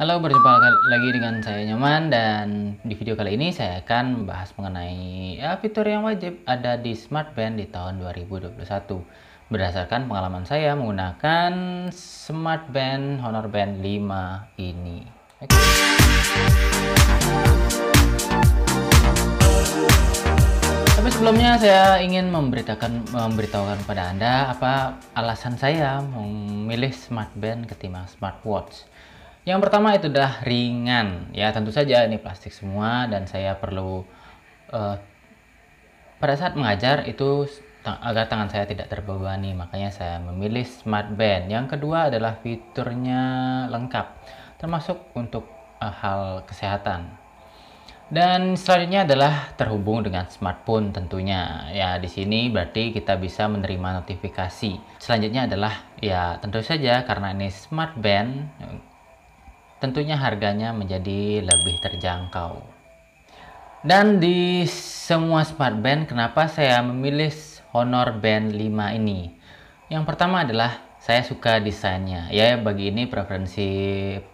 Halo, berjumpa lagi dengan saya Nyoman dan di video kali ini saya akan membahas mengenai ya, fitur yang wajib ada di smartband di tahun 2021. Berdasarkan pengalaman saya menggunakan smartband Honor Band 5 ini. Okay. Tapi sebelumnya saya ingin memberitakan memberitahukan pada Anda apa alasan saya memilih smartband ketimbang smartwatch. Yang pertama itu adalah ringan, ya tentu saja ini plastik semua dan saya perlu uh, pada saat mengajar itu agar tangan saya tidak terbebani, makanya saya memilih smart band. Yang kedua adalah fiturnya lengkap, termasuk untuk uh, hal kesehatan. Dan selanjutnya adalah terhubung dengan smartphone tentunya. Ya, di sini berarti kita bisa menerima notifikasi. Selanjutnya adalah ya tentu saja karena ini smart band tentunya harganya menjadi lebih terjangkau. Dan di semua smart band, kenapa saya memilih Honor Band 5 ini? Yang pertama adalah saya suka desainnya. Ya bagi ini preferensi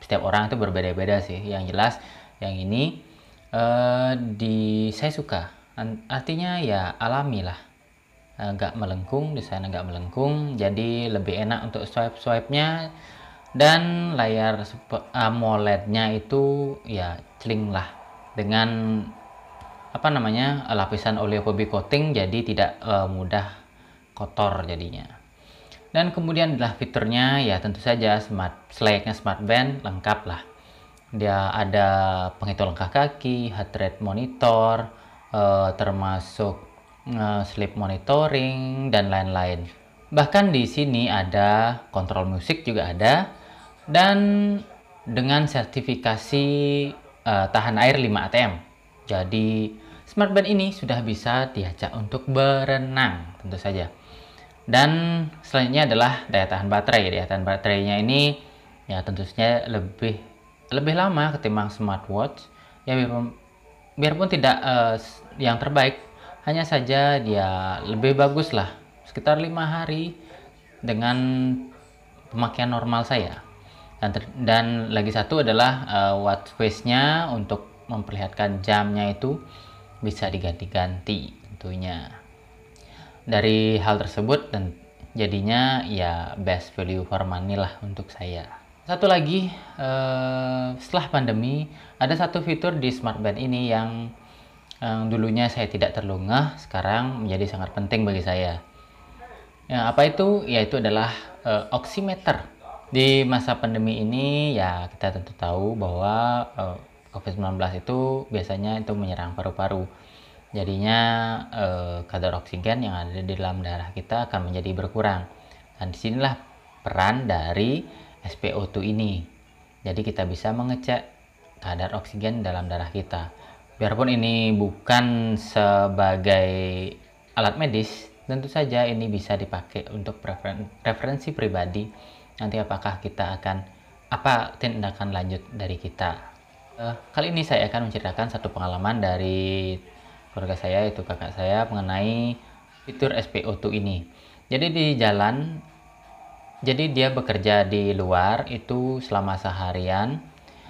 setiap orang itu berbeda-beda sih. Yang jelas yang ini uh, di saya suka. Artinya ya alami lah. Agak melengkung, desainnya agak melengkung, jadi lebih enak untuk swipe-swipe-nya. swipe swipe nya dan layar AMOLED-nya eh, itu ya celing lah dengan apa namanya lapisan oleophobic coating jadi tidak uh, mudah kotor jadinya dan kemudian adalah fiturnya ya tentu saja smart slacknya smart band lengkap lah dia ada penghitung langkah kaki heart rate monitor uh, termasuk uh, sleep monitoring dan lain-lain bahkan di sini ada kontrol musik juga ada dan dengan sertifikasi uh, tahan air 5 ATM. Jadi smartband ini sudah bisa diajak untuk berenang tentu saja. Dan selanjutnya adalah daya tahan baterai. Daya tahan baterainya ini ya tentunya lebih lebih lama ketimbang smartwatch. Ya biarpun, biarpun tidak uh, yang terbaik, hanya saja dia lebih bagus lah sekitar lima hari dengan pemakaian normal saya. Dan, ter, dan lagi satu adalah uh, eh, face nya untuk memperlihatkan jamnya itu bisa diganti-ganti tentunya. Dari hal tersebut dan jadinya ya best value for money lah untuk saya. Satu lagi, uh, setelah pandemi ada satu fitur di smartband ini yang yang dulunya saya tidak terlungah, sekarang menjadi sangat penting bagi saya. Ya, apa itu? Yaitu adalah uh, oximeter. Di masa pandemi ini ya kita tentu tahu bahwa uh, eh, COVID-19 itu biasanya itu menyerang paru-paru. Jadinya uh, kadar oksigen yang ada di dalam darah kita akan menjadi berkurang. Dan disinilah peran dari SPO2 ini. Jadi kita bisa mengecek kadar oksigen dalam darah kita. Biarpun ini bukan sebagai alat medis, tentu saja ini bisa dipakai untuk preferensi referensi pribadi nanti apakah kita akan apa tindakan lanjut dari kita. Uh, kali ini saya akan menceritakan satu pengalaman dari keluarga saya yaitu kakak saya mengenai fitur SPO2 ini. Jadi di jalan jadi dia bekerja di luar itu selama seharian.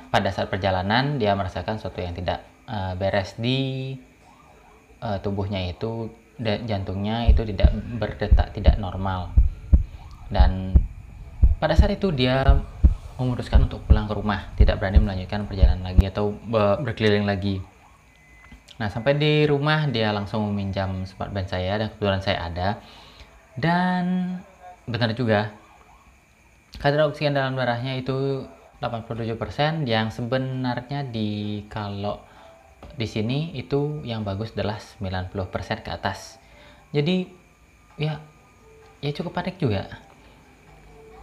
Pada saat perjalanan dia merasakan sesuatu yang tidak uh, beres di uh, tubuhnya itu dan jantungnya itu tidak berdetak tidak normal. Dan pada saat itu dia memutuskan untuk pulang ke rumah, tidak berani melanjutkan perjalanan lagi atau e, berkeliling lagi. Nah, sampai di rumah dia langsung meminjam band saya dan kebetulan saya ada. Dan benar juga, kadar oksigen dalam darahnya itu 87% yang sebenarnya di kalau di sini itu yang bagus adalah 90% ke atas. Jadi ya ya cukup panik juga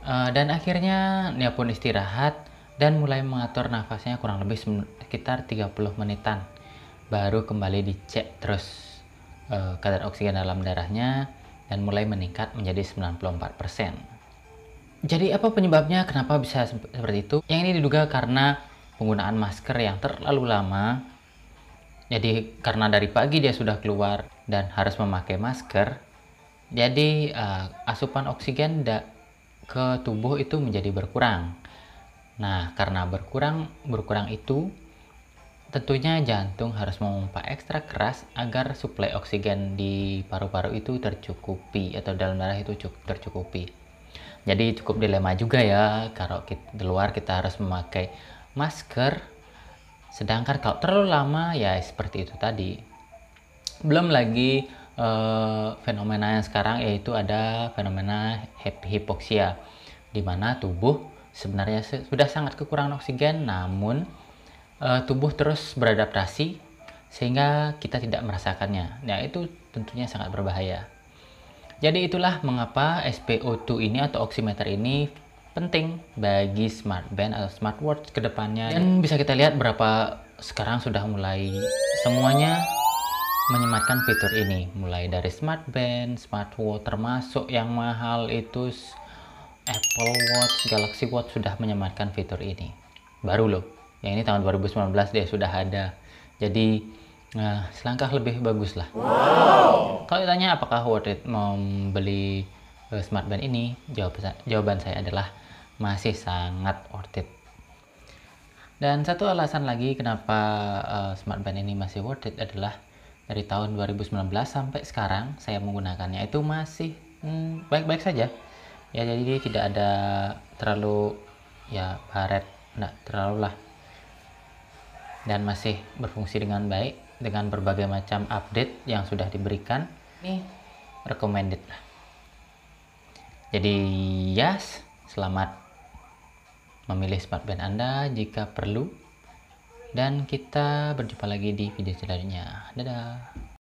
Eh, dan akhirnya dia pun istirahat dan mulai mengatur nafasnya kurang lebih sekitar 30 menitan. Baru kembali dicek terus uh, kadar oksigen dalam darahnya dan mulai meningkat menjadi 94%. Jadi apa penyebabnya kenapa bisa seperti itu? Yang ini diduga karena penggunaan masker yang terlalu lama. Jadi karena dari pagi dia sudah keluar dan harus memakai masker, jadi uh, asupan oksigen da ke tubuh itu menjadi berkurang. Nah, karena berkurang berkurang itu tentunya jantung harus memompa ekstra keras agar suplai oksigen di paru-paru itu tercukupi atau dalam darah itu cukup tercukupi. Jadi cukup dilema juga ya kalau kita, di luar kita harus memakai masker sedangkan kalau terlalu lama ya seperti itu tadi. Belum lagi Eh, fenomena yang sekarang yaitu ada fenomena hipoksia di mana tubuh sebenarnya sudah sangat kekurangan oksigen namun eh, tubuh terus beradaptasi sehingga kita tidak merasakannya. Nah, itu tentunya sangat berbahaya. Jadi itulah mengapa SPO2 ini atau oximeter ini penting bagi smartband atau smartwatch kedepannya. Dan bisa kita lihat berapa sekarang sudah mulai semuanya menyematkan fitur ini mulai dari smartband, smartwatch termasuk yang mahal itu Apple Watch, Galaxy Watch sudah menyematkan fitur ini baru loh ya ini tahun 2019 dia sudah ada jadi nah, selangkah lebih bagus lah wow. kalau ditanya apakah worth it membeli uh, smart ini jawab, jawaban saya adalah masih sangat worth it dan satu alasan lagi kenapa uh, smart ini masih worth it adalah dari tahun 2019 sampai sekarang saya menggunakannya itu masih hmm, baik-baik hmm, saja ya jadi tidak ada terlalu ya baret tidak terlalu lah dan masih berfungsi dengan baik dengan berbagai macam update yang sudah diberikan ini recommended lah jadi yes selamat memilih smartband Anda jika perlu dan kita berjumpa lagi di video selanjutnya. Dadah!